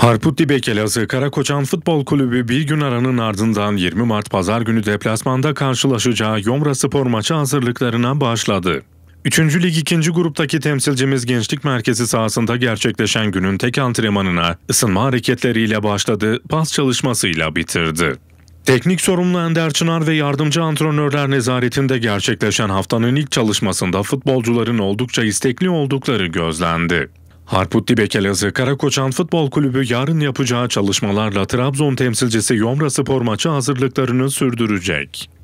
Harputli Bekelazı Karakoçan Futbol Kulübü bir gün aranın ardından 20 Mart Pazar günü deplasmanda karşılaşacağı Yomra Spor maçı hazırlıklarına başladı. 3. Lig 2. gruptaki temsilcimiz Gençlik Merkezi sahasında gerçekleşen günün tek antrenmanına ısınma hareketleriyle başladı, pas çalışmasıyla bitirdi. Teknik sorumlu Ender Çınar ve yardımcı antrenörler nezaretinde gerçekleşen haftanın ilk çalışmasında futbolcuların oldukça istekli oldukları gözlendi. Harput Harputli Bekelazı Karakoçan Futbol Kulübü yarın yapacağı çalışmalarla Trabzon temsilcisi Yomra Spor maçı hazırlıklarını sürdürecek.